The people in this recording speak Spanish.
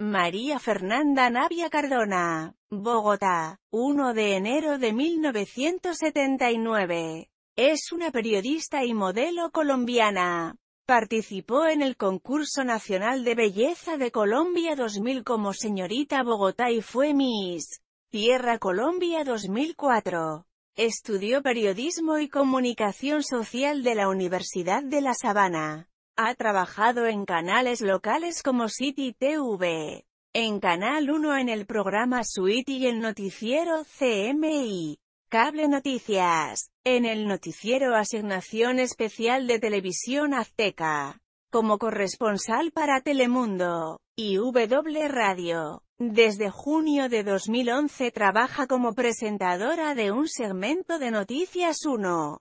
María Fernanda Navia Cardona, Bogotá, 1 de enero de 1979. Es una periodista y modelo colombiana. Participó en el concurso nacional de belleza de Colombia 2000 como señorita Bogotá y fue Miss Tierra Colombia 2004. Estudió periodismo y comunicación social de la Universidad de La Sabana. Ha trabajado en canales locales como City TV, en Canal 1 en el programa Suite y el noticiero CMI. Cable Noticias, en el noticiero Asignación Especial de Televisión Azteca, como corresponsal para Telemundo, y W Radio. Desde junio de 2011 trabaja como presentadora de un segmento de Noticias 1.